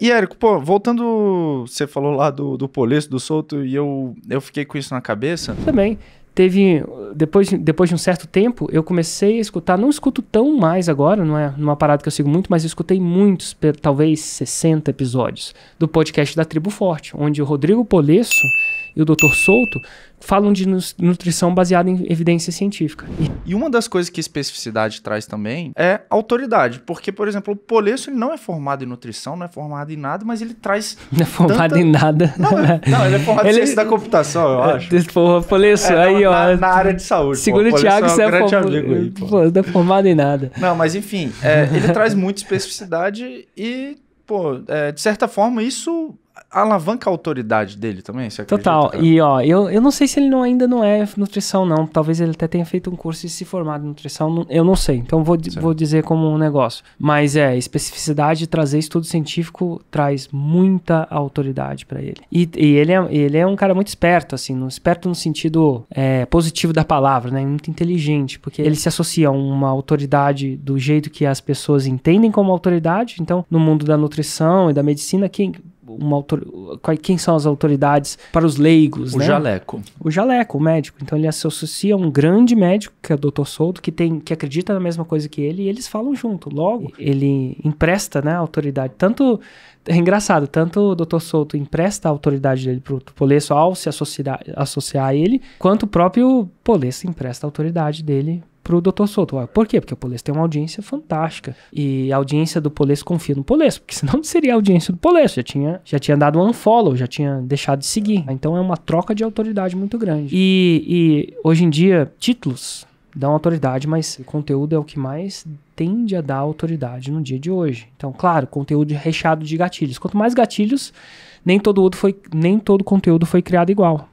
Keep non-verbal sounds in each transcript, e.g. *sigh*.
E, Érico, pô, voltando, você falou lá do, do Polesso, do solto e eu, eu fiquei com isso na cabeça. Também teve depois, depois de um certo tempo eu comecei a escutar não escuto tão mais agora não é, é uma parada que eu sigo muito mas eu escutei muitos talvez 60 episódios do podcast da Tribo Forte onde o Rodrigo Polesso e o Dr Souto falam de nutrição baseada em evidência científica e uma das coisas que especificidade traz também é autoridade porque por exemplo o Polesso ele não é formado em nutrição não é formado em nada mas ele traz não é formado tanta... em nada não, é, não ele é formado ele... em ciência da computação eu *laughs* acho porra Polesso é, aí ó. Na, na área de saúde. Segundo pô, o Thiago, você é, um é form... amigo aí, pô. Pô, não formado em nada. Não, mas enfim, é, ele *laughs* traz muita especificidade e, pô, é, de certa forma, isso alavanca a autoridade dele também, você acredita? Total. É. E ó, eu, eu não sei se ele não, ainda não é nutrição, não. Talvez ele até tenha feito um curso e se formado em nutrição, eu não sei. Então vou, vou dizer como um negócio. Mas é, especificidade, trazer estudo científico traz muita autoridade para ele. E, e, ele, é, ele é um cara muito esperto, assim, no, esperto no sentido é, positivo da palavra, né? Muito inteligente, porque ele se associa a uma autoridade do jeito que as pessoas entendem como autoridade. Então, no mundo da nutrição e da medicina, quem uma autor... quem são as autoridades para os leigos, o né? O jaleco. O jaleco, o médico. Então ele se associa a um grande médico, que é o Dr. Souto, que tem que acredita na mesma coisa que ele, e eles falam junto. Logo, ele empresta, né, a autoridade. Tanto é engraçado, tanto o Dr. Souto empresta a autoridade dele pro Polesso ao se associar, associar a ele, quanto o próprio Polesso empresta a autoridade dele pro Dr. Souto. Ah, por quê? Porque o Polesso tem uma audiência fantástica. E a audiência do Polesso confia no Polesso, porque *laughs* senão seria a audiência do Polesso. Já tinha, já tinha dado um unfollow, já tinha deixado de seguir. Então é uma troca de autoridade muito grande. E, e hoje em dia, títulos dão autoridade, mas conteúdo é o que mais tende a dar autoridade no dia de hoje. Então, claro, conteúdo recheado de gatilhos. Quanto mais gatilhos, nem todo, foi, nem todo conteúdo foi criado igual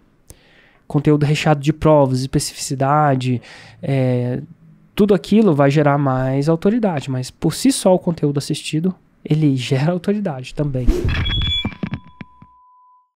conteúdo recheado de provas, especificidade, é, tudo aquilo vai gerar mais autoridade, mas por si só o conteúdo assistido, ele gera autoridade também.